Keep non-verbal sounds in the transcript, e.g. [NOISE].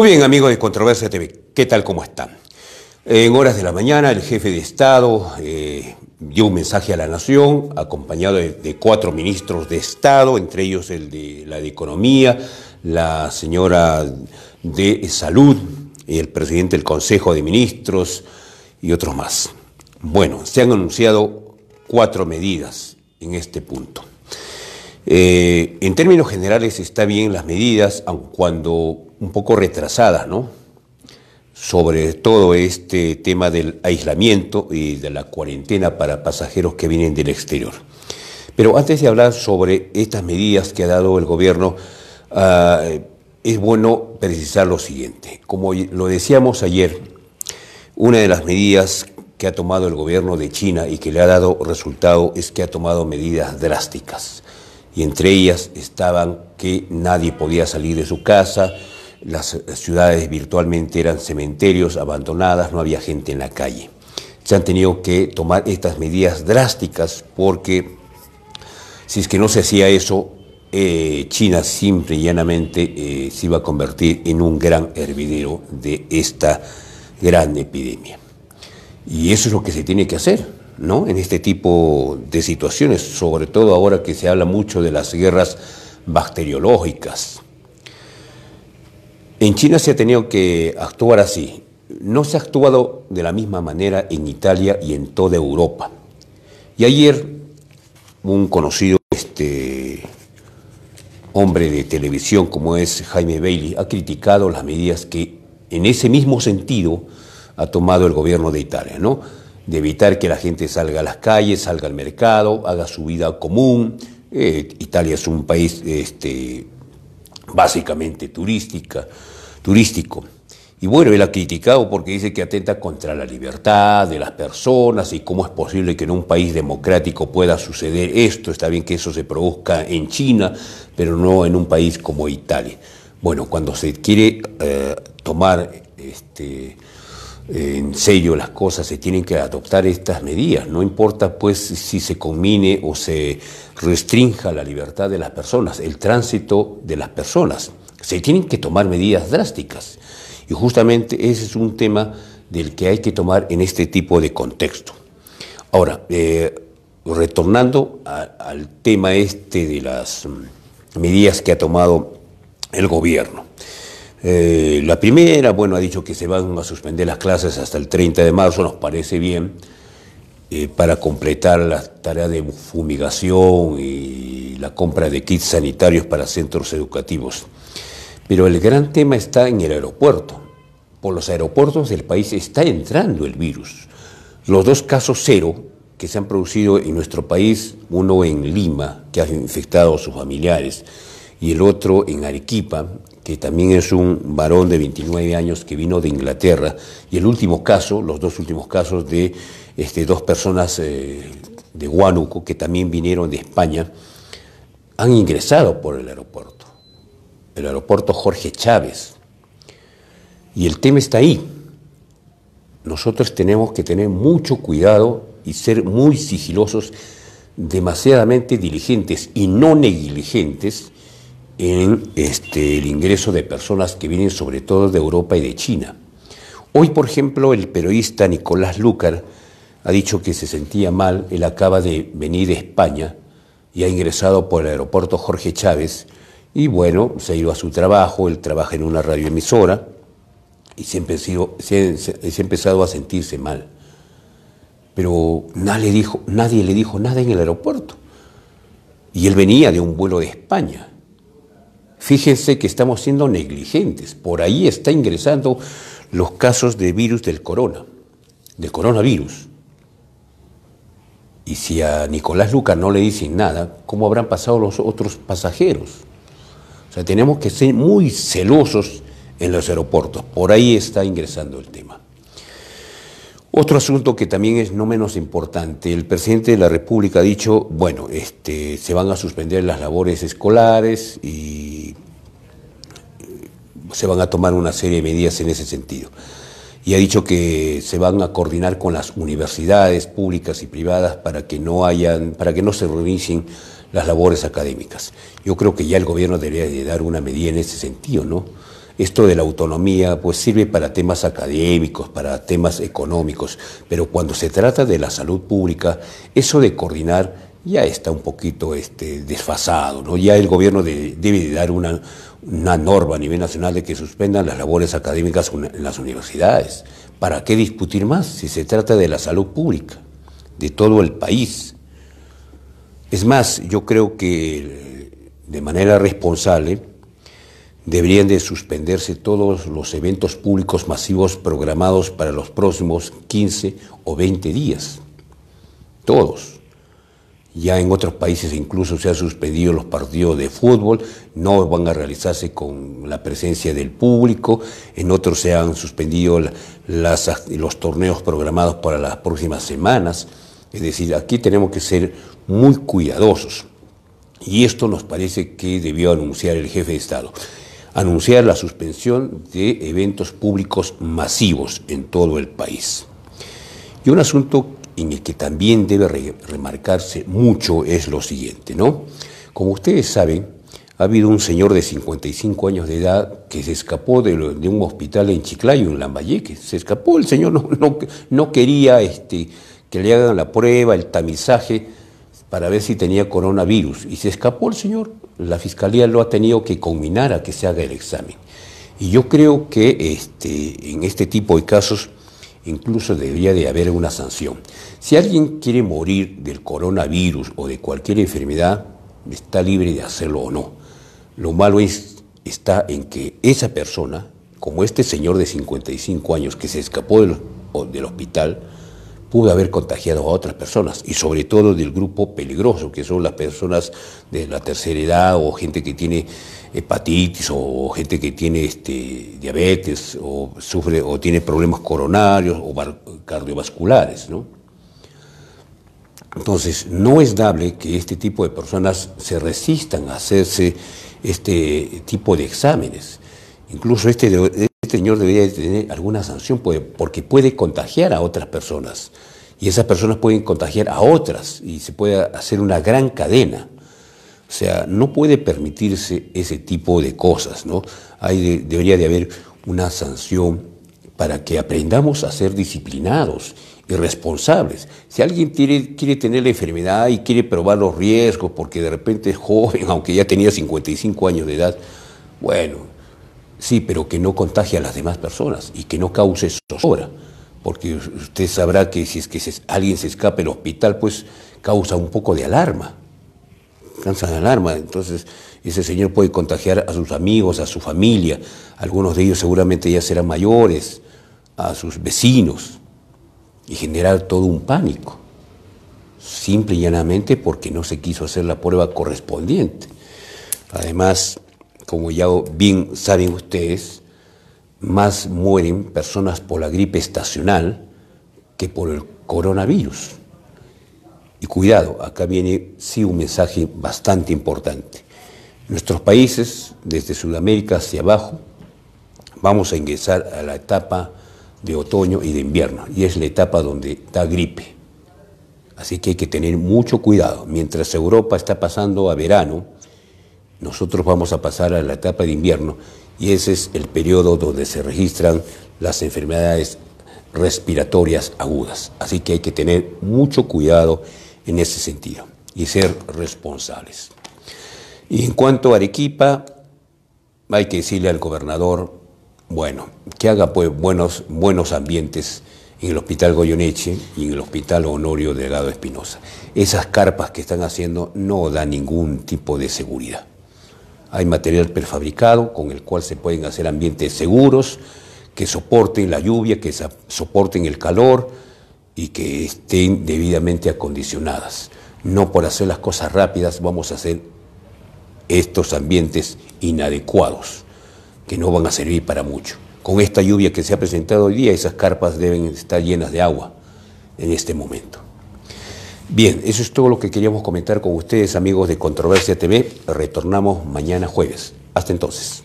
Muy bien, amigos de Controversia TV, ¿qué tal cómo están? En horas de la mañana, el jefe de Estado eh, dio un mensaje a la nación, acompañado de, cuatro ministros de Estado, entre ellos el de la de Economía, la señora de Salud, el presidente del Consejo de Ministros y otros más. Bueno, se han anunciado cuatro medidas en este punto. Eh, en términos generales está bien las medidas, aun cuando un poco retrasadas, ¿no? Sobre todo este tema del aislamiento y de la cuarentena para pasajeros que vienen del exterior. Pero antes de hablar sobre estas medidas que ha dado el gobierno, ah, es bueno precisar lo siguiente. Como lo decíamos ayer, una de las medidas que ha tomado el gobierno de China y que le ha dado resultado es que ha tomado medidas drásticas y entre ellas estaban que nadie podía salir de su casa, las ciudades virtualmente eran cementerios abandonadas, no había gente en la calle. Se han tenido que tomar estas medidas drásticas porque si es que no se hacía eso, eh, China simple y llanamente eh, se iba a convertir en un gran hervidero de esta gran epidemia. Y eso es lo que se tiene que hacer en este tipo de situaciones, sobre todo ahora que se habla mucho de las guerras bacteriológicas. En China se ha tenido que actuar así. No se ha actuado de la misma manera en Italia y en toda Europa. Y ayer un conocido este, hombre de televisión como es Jaime Bailey ha criticado las medidas que en ese mismo sentido ha tomado el gobierno de Italia, ¿no? de evitar que la gente salga a las calles, salga al mercado, haga su vida común. Eh, Italia es un país este, básicamente turística, turístico. Y bueno, él ha criticado porque dice que atenta contra la libertad de las personas y cómo es posible que en un país democrático pueda suceder esto. Está bien que eso se produzca en China, pero no en un país como Italia. Bueno, cuando se quiere eh, tomar este, en sello las cosas, se tienen que adoptar estas medidas. No importa pues si se combine o se restrinja la libertad de las personas, el tránsito de las personas. Se tienen que tomar medidas drásticas. Y justamente ese es un tema del que hay que tomar en este tipo de contexto. Ahora, eh, retornando al tema este de las mm, medidas que ha tomado el gobierno. Eh, la primera, bueno, ha dicho que se van a suspender las clases hasta el 30 de marzo, nos parece bien, eh, para completar la tarea de fumigación y la compra de kits sanitarios para centros educativos. Pero el gran tema está en el aeropuerto. Por los aeropuertos del país está entrando el virus. Los dos casos cero que se han producido en nuestro país, uno en Lima, que ha infectado a sus familiares, y el otro en Arequipa, que también es un varón de 29 años que vino de Inglaterra, y el último caso, los dos últimos casos de este, dos personas eh, de Huánuco que también vinieron de España, han ingresado por el aeropuerto, el aeropuerto Jorge Chávez. Y el tema está ahí. Nosotros tenemos que tener mucho cuidado y ser muy sigilosos, demasiadamente diligentes y no negligentes en este, el ingreso de personas que vienen sobre todo de Europa y de China. Hoy, por ejemplo, el periodista Nicolás Lúcar ha dicho que se sentía mal, él acaba de venir de España y ha ingresado por el aeropuerto Jorge Chávez y bueno, se ha ido a su trabajo, él trabaja en una radioemisora y se, ha empezado a sentirse mal. Pero nadie le dijo nada en el aeropuerto. Y él venía de un vuelo de España. Fíjense que estamos siendo negligentes. Por ahí está ingresando los casos de virus del corona, del coronavirus. Y si a Nicolás Lucas no le dicen nada, ¿cómo habrán pasado los otros pasajeros? O sea, tenemos que ser muy celosos en los aeropuertos. Por ahí está ingresando el tema. Otro asunto que también es no menos importante, el presidente de la República ha dicho, bueno, este, se van a suspender las labores escolares y eh, se van a tomar una serie de medidas en ese sentido. Y ha dicho que se van a coordinar con las universidades públicas y privadas para que no hayan, para que no se reinicien las labores académicas. Yo creo que ya el gobierno debería de dar una medida en ese sentido, ¿no? Esto de la autonomía pues sirve para temas académicos, para temas económicos, pero cuando se trata de la salud pública, eso de coordinar ya está un poquito este, desfasado, ¿no? Ya el gobierno debe dar una, una norma a nivel nacional de que suspendan las labores académicas en las universidades. ¿Para qué discutir más si se trata de la salud pública, de todo el país? Es más, yo creo que de manera responsable Deberían de suspenderse todos los eventos públicos masivos programados para los próximos 15 o 20 días. Todos. Ya en otros países incluso se han suspendido los partidos de fútbol, no van a realizarse con la presencia del público, en otros se han suspendido los torneos programados para las próximas semanas. Es decir, aquí tenemos que ser muy cuidadosos. Y esto nos parece que debió anunciar el jefe de Estado anunciar la suspensión de eventos públicos masivos en todo el país. Y un asunto en el que también debe remarcarse mucho es lo siguiente, ¿no? Como ustedes saben, ha habido un señor de 55 años de edad que se escapó de, un hospital en Chiclayo, en Lambayeque. Se escapó, el señor no, no, quería este, que le hagan la prueba, el tamizaje para ver si tenía coronavirus. Y se escapó el señor. La fiscalía lo ha tenido que combinar a que se haga el examen. Y yo creo que este, en este tipo de casos incluso debería de haber una sanción. Si alguien quiere morir del coronavirus o de cualquier enfermedad, está libre de hacerlo o no. Lo malo es, está en que esa persona, como este señor de 55 años que se escapó del hospital, pudo haber contagiado a otras personas y sobre todo del grupo peligroso, que son las personas de la tercera edad o gente que tiene hepatitis o gente que tiene este, diabetes o sufre o tiene problemas coronarios o cardiovasculares, Entonces, no es dable que este tipo de personas se resistan a hacerse este tipo de exámenes. Incluso este este señor debería tener alguna sanción pues, porque puede contagiar a otras personas y esas personas pueden contagiar a otras y se puede hacer una gran cadena. O sea, no puede permitirse ese tipo de cosas, ¿no? Hay, debería de haber una sanción para que aprendamos a ser disciplinados y responsables. Si alguien quiere, quiere tener la enfermedad y quiere probar los riesgos porque de repente es joven, [LAUGHS] aunque ya tenía 55 años de edad, bueno, Sí, pero que no contagie a las demás personas y que no cause zozobra, porque usted sabrá que si es que alguien se escapa del hospital, pues causa un poco de alarma, Cansa de alarma, entonces ese señor puede contagiar a sus amigos, a su familia, algunos de ellos seguramente ya serán mayores, a sus vecinos, y generar todo un pánico, simple y llanamente porque no se quiso hacer la prueba correspondiente. Además, como ya bien saben ustedes, más mueren personas por la gripe estacional que por el coronavirus. Y cuidado, acá viene sí un mensaje bastante importante. Nuestros países, desde Sudamérica hacia abajo, vamos a ingresar a la etapa de otoño y de invierno, y es la etapa donde da gripe. Así que hay que tener mucho cuidado. Mientras Europa está pasando a verano, nosotros vamos a pasar a la etapa de invierno y ese es el periodo donde se registran las enfermedades respiratorias agudas. Así que hay que tener mucho cuidado en ese sentido y ser responsables. Y en cuanto a Arequipa, hay que decirle al gobernador, bueno, que haga pues, buenos, buenos ambientes en el Hospital Goyoneche y en el Hospital Honorio Delgado Espinosa. Esas carpas que están haciendo no dan ningún tipo de seguridad. Hay material prefabricado con el cual se pueden hacer ambientes seguros, que soporten la lluvia, que soporten el calor y que estén debidamente acondicionadas. No por hacer las cosas rápidas vamos a hacer estos ambientes inadecuados, que no van a servir para mucho. Con esta lluvia que se ha presentado hoy día, esas carpas deben estar llenas de agua en este momento. Bien, eso es todo lo que queríamos comentar con ustedes, amigos de Controversia TV. Retornamos mañana jueves. Hasta entonces.